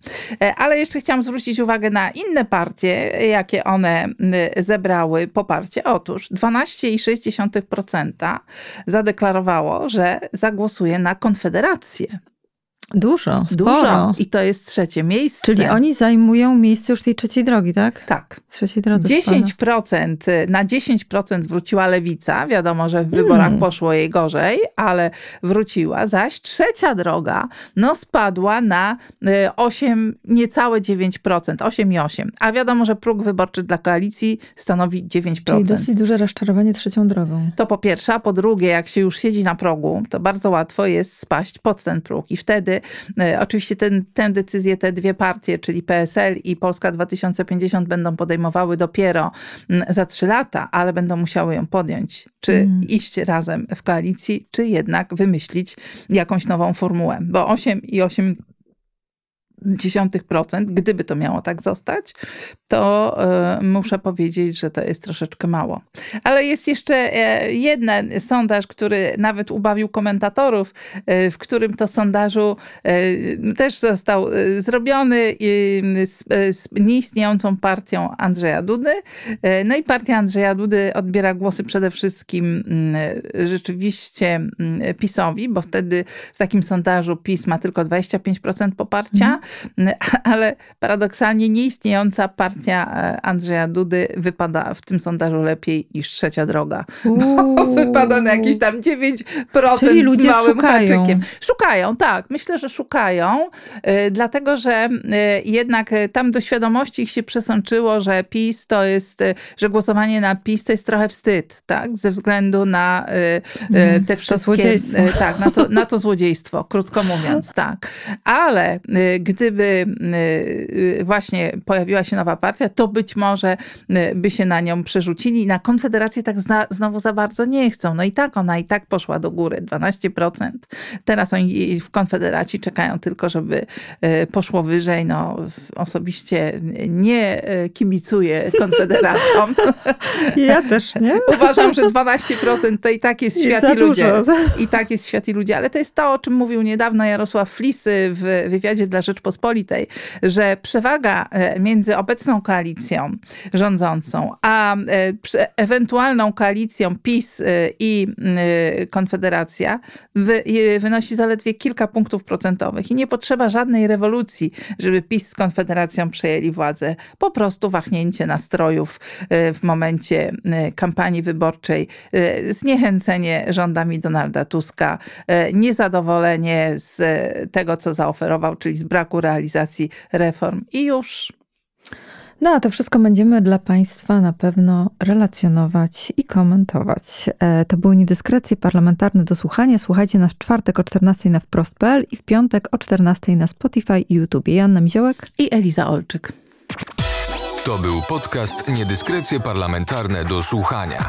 E, ale jeszcze chciałam zwrócić uwagę na inne partie, jakie one zebrały poparcie. Otóż 12,6% zadeklarowało, że zagłosuje na Konfederację. Dużo, sporo. Dużo. I to jest trzecie miejsce. Czyli oni zajmują miejsce już tej trzeciej drogi, tak? Tak. Trzeciej drogi, 10%, spada. na 10% wróciła lewica. Wiadomo, że w hmm. wyborach hmm. poszło jej gorzej, ale wróciła. Zaś trzecia droga, no spadła na 8, y, niecałe 9%, 8,8. A wiadomo, że próg wyborczy dla koalicji stanowi 9%. Czyli dosyć duże rozczarowanie trzecią drogą. To po pierwsze, a po drugie, jak się już siedzi na progu, to bardzo łatwo jest spaść pod ten próg i wtedy E, oczywiście ten, tę decyzję te dwie partie, czyli PSL i Polska 2050 będą podejmowały dopiero mm, za trzy lata, ale będą musiały ją podjąć. Czy mm. iść razem w koalicji, czy jednak wymyślić jakąś nową formułę. Bo 8 i 8 0,2%, gdyby to miało tak zostać, to y, muszę powiedzieć, że to jest troszeczkę mało. Ale jest jeszcze y, e, jeden sondaż, który nawet ubawił komentatorów, y, w którym to sondażu też został zrobiony z, z nieistniejącą partią Andrzeja Dudy. No i partia Andrzeja Dudy odbiera głosy przede wszystkim mm, rzeczywiście mm, PiSowi, bo wtedy w takim sondażu PiS ma tylko 25% poparcia. Mm (laughs) ale paradoksalnie nieistniejąca partia e, Andrzeja Dudy wypada w tym sondażu lepiej niż trzecia droga. Bo no, (laughs) wypada na jakieś tam 9% Czyli z małym szukają. haczykiem. Szukają, tak. Myślę, że szukają, e, dlatego że e, jednak tam do świadomości ich się przesączyło, że PiS to jest, że głosowanie na PiS to jest trochę wstyd, tak? Ze względu na mhm. te wszystkie... To tak, na to, na to złodziejstwo, krótko mówiąc, tak. Ale gdy gdyby y, y, właśnie pojawiła się nowa partia, to być może y, by się na nią przerzucili. Na Konfederację tak zna, znowu za bardzo nie chcą. No i tak ona i tak poszła do góry, 12%. Teraz oni w Konfederacji czekają tylko, żeby poszło wyżej. No osobiście nie kibicuję Konfederatom. (laughs) Ja też nie. (laughs) Uważam, że 12% to i tak jest świat i, i ludzie. Dużo. I tak jest świat i ludzie. Ale to jest to, o czym mówił niedawno Jarosław Flisy w wywiadzie dla Rzeczpospolitej że przewaga e, między obecną koalicją rządzącą, a e, ewentualną koalicją PiS e, i Konfederacja wynosi zaledwie kilka punktów procentowych i nie potrzeba żadnej rewolucji, żeby PiS z Konfederacją przejęli władzę. Po prostu wahnięcie nastrojów w momencie kampanii wyborczej, zniechęcenie rządami Donalda Tuska, niezadowolenie z tego, co zaoferował, czyli z braku realizacji reform. I już. No, a to wszystko będziemy dla Państwa na pewno relacjonować i komentować. E, to były niedyskrecje parlamentarne do słuchania. Słuchajcie nas w czwartek o 14 na wprost.pl i w piątek o 14 na Spotify i YouTube. Janna Miziołek i Eliza Olczyk. To był podcast Niedyskrecje parlamentarne do słuchania.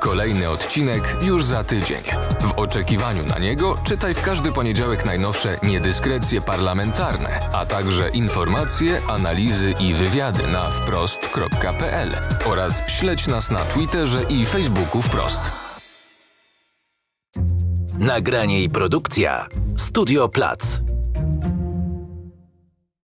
Kolejny odcinek już za tydzień. W oczekiwaniu na niego czytaj w każdy poniedziałek najnowsze niedyskrecje parlamentarne, a także informacje, analizy i wywiady na wprost.pl oraz śledź nas na Twitterze i Facebooku wprost. Nagranie i produkcja Studio Plac.